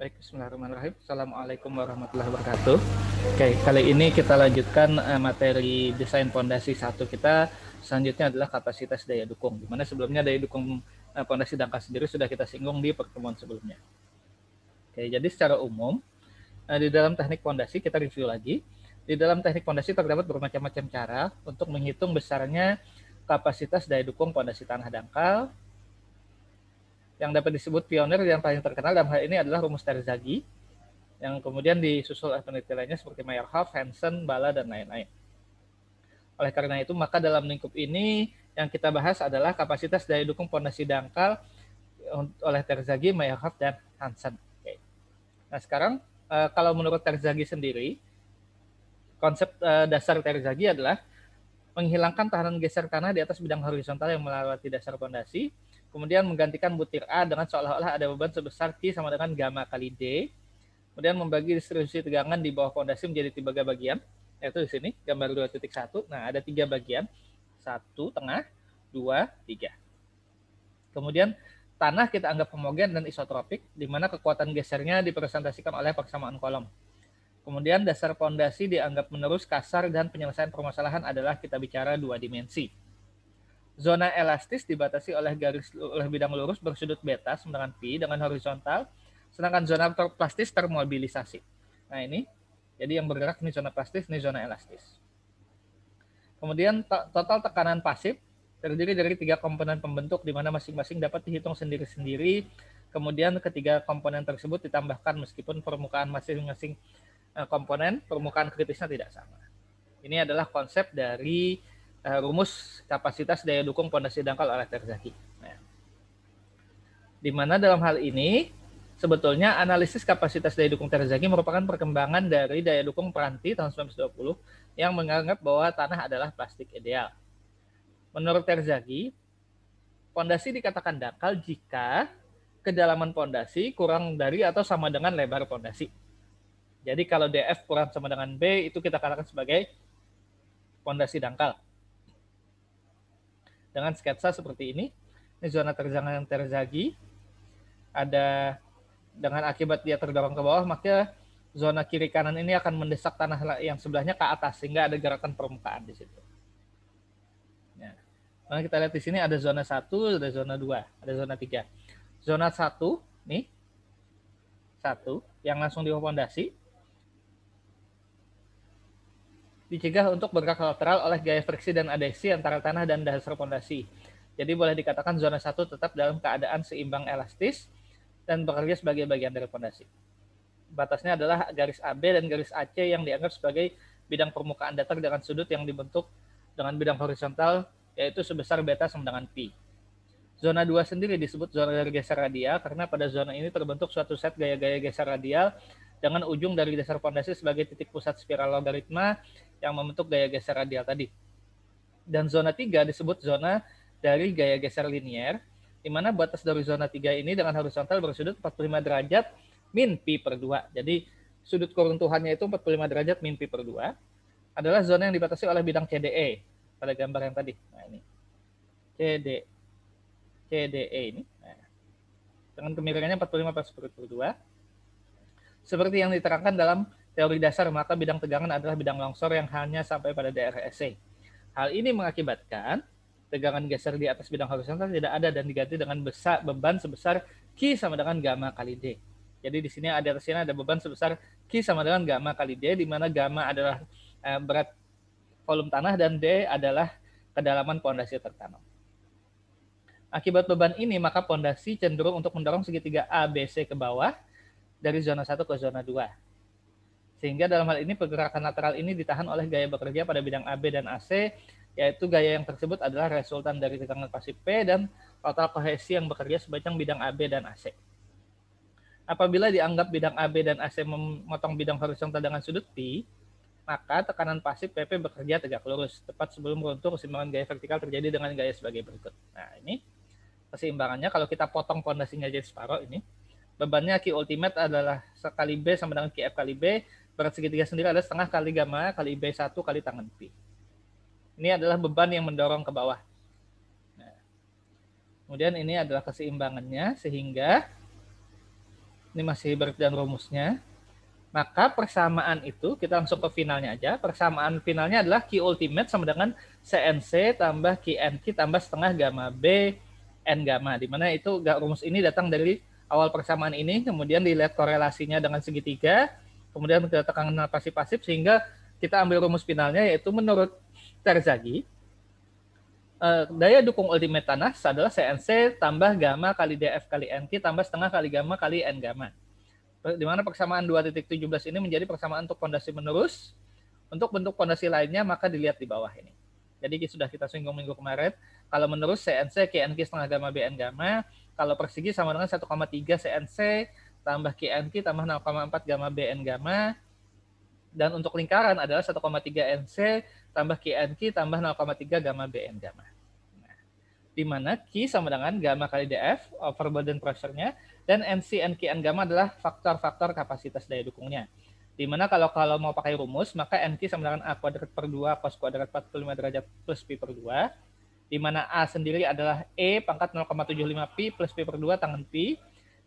Baik, Bismillahirrahmanirrahim. Assalamualaikum warahmatullahi wabarakatuh. Oke, kali ini kita lanjutkan eh, materi desain pondasi satu kita. Selanjutnya adalah kapasitas daya dukung. Di mana sebelumnya daya dukung eh, pondasi dangkal sendiri sudah kita singgung di pertemuan sebelumnya. Oke, jadi secara umum eh, di dalam teknik pondasi kita review lagi. Di dalam teknik pondasi terdapat bermacam-macam cara untuk menghitung besarnya kapasitas daya dukung pondasi tanah dangkal yang dapat disebut pionir yang paling terkenal dalam hal ini adalah rumus Terzaghi yang kemudian disusul oleh peneliti lainnya seperti Meyerhoff, Hansen, Bala, dan lain-lain. Oleh karena itu, maka dalam lingkup ini yang kita bahas adalah kapasitas daya dukung pondasi dangkal oleh Terzaghi, Meyerhoff, dan Hansen. Oke. Nah sekarang eh, kalau menurut Terzaghi sendiri, konsep eh, dasar Terzaghi adalah menghilangkan tahanan geser tanah di atas bidang horizontal yang melewati dasar pondasi, Kemudian menggantikan butir A dengan seolah-olah ada beban sebesar Q sama dengan gamma kali D. Kemudian membagi distribusi tegangan di bawah fondasi menjadi tiga bagian, yaitu di sini gambar 2.1. Nah, ada tiga bagian, satu tengah, dua, tiga. Kemudian tanah kita anggap homogen dan isotropik, di mana kekuatan gesernya dipresentasikan oleh persamaan kolom. Kemudian dasar fondasi dianggap menerus kasar dan penyelesaian permasalahan adalah kita bicara dua dimensi. Zona elastis dibatasi oleh garis oleh bidang lurus bersudut beta dengan pi dengan horizontal, sedangkan zona plastis termobilisasi. Nah ini, jadi yang bergerak ini zona plastis, ini zona elastis. Kemudian total tekanan pasif terdiri dari tiga komponen pembentuk di mana masing-masing dapat dihitung sendiri-sendiri. Kemudian ketiga komponen tersebut ditambahkan meskipun permukaan masing-masing eh, komponen permukaan kritisnya tidak sama. Ini adalah konsep dari uh, rumus kapasitas daya dukung pondasi dangkal oleh Terzaki. Nah. Di mana dalam hal ini sebetulnya analisis kapasitas daya dukung Terzaki merupakan perkembangan dari daya dukung Peranti tahun 1920 yang menganggap bahwa tanah adalah plastik ideal. Menurut Terzaki, pondasi dikatakan dangkal jika kedalaman pondasi kurang dari atau sama dengan lebar pondasi. Jadi kalau DF kurang sama dengan B itu kita katakan sebagai pondasi dangkal dengan sketsa seperti ini. Ini zona terjangan yang terzagi. Ada dengan akibat dia terdorong ke bawah, maka zona kiri kanan ini akan mendesak tanah yang sebelahnya ke atas sehingga ada gerakan permukaan di situ. Ya. Nah, kita lihat di sini ada zona 1, ada zona 2, ada zona 3. Zona 1 nih 1 yang langsung di fondasi dicegah untuk bergerak lateral oleh gaya friksi dan adheksi antara tanah dan dasar pondasi. Jadi boleh dikatakan zona satu tetap dalam keadaan seimbang elastis dan bekerja sebagai bagian dari pondasi. Batasnya adalah garis AB dan garis AC yang dianggap sebagai bidang permukaan datar dengan sudut yang dibentuk dengan bidang horizontal yaitu sebesar beta sama dengan pi. Zona 2 sendiri disebut zona dari geser radial karena pada zona ini terbentuk suatu set gaya-gaya geser radial dengan ujung dari dasar pondasi sebagai titik pusat spiral logaritma yang membentuk gaya geser radial tadi. Dan zona 3 disebut zona dari gaya geser linier, di mana batas dari zona 3 ini dengan horizontal bersudut 45 derajat min pi per 2. Jadi sudut keruntuhannya itu 45 derajat min pi per 2 adalah zona yang dibatasi oleh bidang CDE pada gambar yang tadi. Nah ini. CD, CDE ini. Nah, dengan kemiringannya 45 per 2. Seperti yang diterangkan dalam teori dasar maka bidang tegangan adalah bidang longsor yang hanya sampai pada daerah SC. Hal ini mengakibatkan tegangan geser di atas bidang horizontal tidak ada dan diganti dengan besar beban sebesar Q sama dengan gamma kali D. Jadi di sini ada di sini ada beban sebesar Q sama dengan gamma kali D di mana gamma adalah eh, berat volume tanah dan D adalah kedalaman pondasi tertanam. Akibat beban ini maka pondasi cenderung untuk mendorong segitiga ABC ke bawah dari zona 1 ke zona 2 sehingga dalam hal ini pergerakan lateral ini ditahan oleh gaya bekerja pada bidang AB dan AC, yaitu gaya yang tersebut adalah resultan dari tegangan pasif P dan total kohesi yang bekerja sebanyak bidang AB dan AC. Apabila dianggap bidang AB dan AC memotong bidang horizontal dengan sudut P, maka tekanan pasif PP bekerja tegak lurus, tepat sebelum runtuh keseimbangan gaya vertikal terjadi dengan gaya sebagai berikut. Nah, ini keseimbangannya kalau kita potong pondasinya jadi separuh ini, bebannya Q ultimate adalah sekali B sama dengan QF kali B, Berat segitiga sendiri adalah setengah kali gamma kali IB1 kali tangan P. Ini adalah beban yang mendorong ke bawah. Nah, kemudian ini adalah keseimbangannya sehingga ini masih berat dan rumusnya. Maka persamaan itu, kita langsung ke finalnya aja. Persamaan finalnya adalah Q ultimate sama dengan CNC tambah QNQ tambah setengah gamma B N gamma. Dimana itu rumus ini datang dari awal persamaan ini, kemudian dilihat korelasinya dengan segitiga, kemudian ke tekanan pasif pasif sehingga kita ambil rumus finalnya yaitu menurut Terzaghi uh, daya dukung ultimate tanah adalah CNC tambah gamma kali DF kali NT tambah setengah kali gamma kali N gamma. Di mana persamaan 2.17 ini menjadi persamaan untuk pondasi menerus. Untuk bentuk pondasi lainnya maka dilihat di bawah ini. Jadi sudah kita singgung minggu kemarin, kalau menerus CNC KNK setengah gamma BN gamma, kalau persegi sama dengan 1,3 CNC tambah QNT tambah 0,4 gamma BN gamma. Dan untuk lingkaran adalah 1,3 NC tambah QNT tambah 0,3 gamma BN gamma. Nah, di mana Q sama dengan gamma kali DF, overburden pressure-nya, dan NC dan QN gamma adalah faktor-faktor kapasitas daya dukungnya. Di mana kalau kalau mau pakai rumus, maka NQ sama dengan A kuadrat per 2 cos kuadrat 45 derajat plus pi per 2, di mana A sendiri adalah E pangkat 0,75 pi plus pi per 2 tangan pi,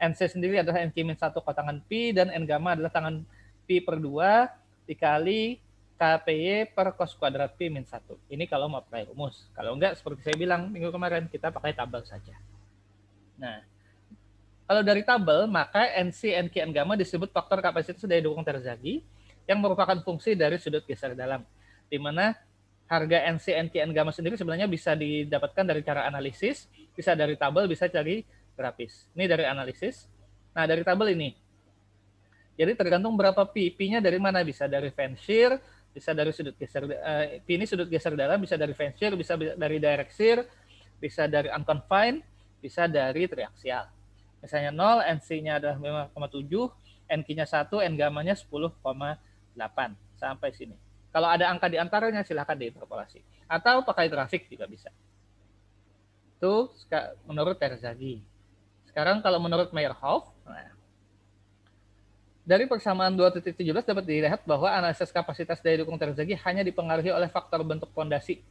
NC sendiri adalah NQ minus 1 kotangan P dan N gamma adalah tangan P per 2 dikali KPY per cos kuadrat p minus 1. Ini kalau mau pakai rumus. Kalau enggak, seperti saya bilang minggu kemarin, kita pakai tabel saja. Nah, kalau dari tabel, maka NC, NQ, N gamma disebut faktor kapasitas daya dukung terjadi yang merupakan fungsi dari sudut geser dalam. Di mana harga NC, NQ, N gamma sendiri sebenarnya bisa didapatkan dari cara analisis, bisa dari tabel, bisa cari grafis. Ini dari analisis. Nah, dari tabel ini. Jadi tergantung berapa pi. Pi-nya dari mana? Bisa dari fan shear, bisa dari sudut geser. Uh, eh, pi ini sudut geser dalam, bisa dari fan shear, bisa dari direct shear, bisa dari unconfined, bisa dari triaksial. Misalnya 0, NC-nya adalah 5,7, NQ-nya 1, N gamanya 10,8. Sampai sini. Kalau ada angka di antaranya silahkan diinterpolasi. Atau pakai grafik juga bisa. Itu menurut Terzaghi. Sekarang kalau menurut Meyerhoff, dari persamaan 2.17 dapat dilihat bahwa analisis kapasitas daya dukung terjadi hanya dipengaruhi oleh faktor bentuk pondasi.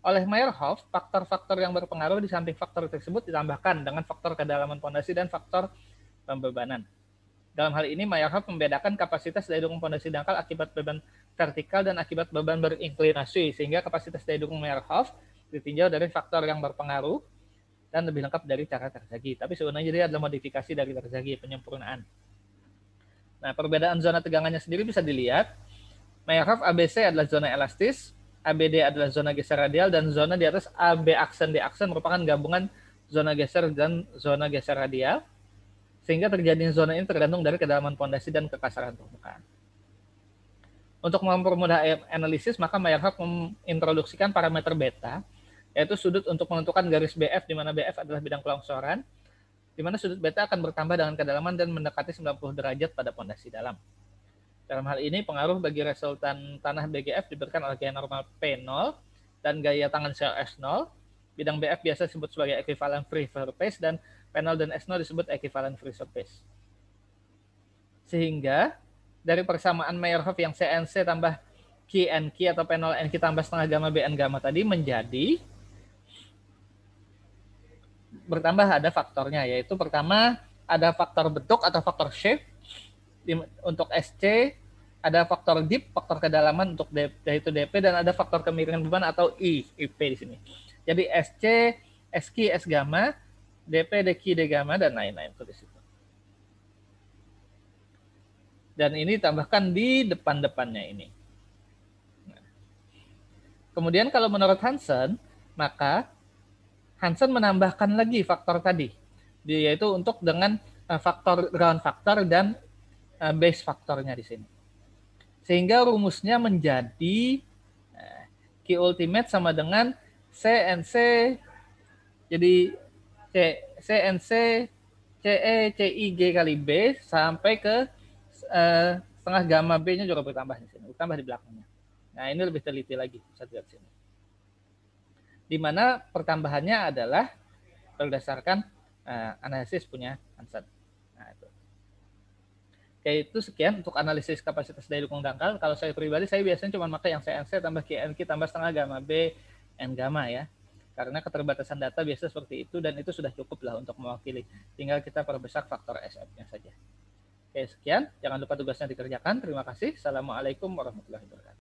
Oleh Meyerhoff, faktor-faktor yang berpengaruh di samping faktor tersebut ditambahkan dengan faktor kedalaman pondasi dan faktor pembebanan. Dalam hal ini, Meyerhoff membedakan kapasitas daya dukung pondasi dangkal akibat beban vertikal dan akibat beban berinklinasi, sehingga kapasitas daya dukung Meyerhoff ditinjau dari faktor yang berpengaruh dan lebih lengkap dari cara Terzaghi. Tapi sebenarnya dia adalah modifikasi dari Terzaghi, penyempurnaan. Nah, perbedaan zona tegangannya sendiri bisa dilihat. Meyerhoff ABC adalah zona elastis, ABD adalah zona geser radial, dan zona di atas AB aksen D aksen merupakan gabungan zona geser dan zona geser radial. Sehingga terjadi zona ini tergantung dari kedalaman pondasi dan kekasaran permukaan. Untuk mempermudah analisis, maka Meyerhoff mengintroduksikan parameter beta, yaitu sudut untuk menentukan garis BF di mana BF adalah bidang pelongsoran, di mana sudut beta akan bertambah dengan kedalaman dan mendekati 90 derajat pada pondasi dalam. Dalam hal ini, pengaruh bagi resultan tanah BGF diberikan oleh gaya normal P0 dan gaya tangan sel S0. Bidang BF biasa disebut sebagai equivalent free surface dan P0 dan S0 disebut equivalent free surface. Sehingga dari persamaan Meyerhoff yang CNC tambah QNQ atau P0NQ tambah setengah gamma BN gamma tadi menjadi bertambah ada faktornya yaitu pertama ada faktor bentuk atau faktor shape di, untuk SC, ada faktor deep, faktor kedalaman untuk D, yaitu DP dan ada faktor kemiringan beban atau I, IP di sini. Jadi SC, SQ, S gamma, DP, DQ, D gamma dan lain-lain itu di situ. Dan ini tambahkan di depan-depannya ini. Nah. Kemudian kalau menurut Hansen, maka Hansen menambahkan lagi faktor tadi, yaitu untuk dengan eh, faktor ground factor dan eh, base faktornya di sini. Sehingga rumusnya menjadi Q eh, ultimate sama dengan CNC jadi C, CNC CE CIG kali B sampai ke setengah gamma B-nya juga bertambah di sini, bertambah di belakangnya. Nah, ini lebih teliti lagi, bisa lihat sini di mana pertambahannya adalah berdasarkan uh, analisis punya Hansen. Nah, itu. Oke, itu sekian untuk analisis kapasitas daya dukung dangkal. Kalau saya pribadi, saya biasanya cuma pakai yang CNC tambah QNQ tambah setengah gamma B, N gamma ya. Karena keterbatasan data biasa seperti itu dan itu sudah cukup lah untuk mewakili. Tinggal kita perbesar faktor SF-nya saja. Oke, sekian. Jangan lupa tugasnya dikerjakan. Terima kasih. Assalamualaikum warahmatullahi wabarakatuh.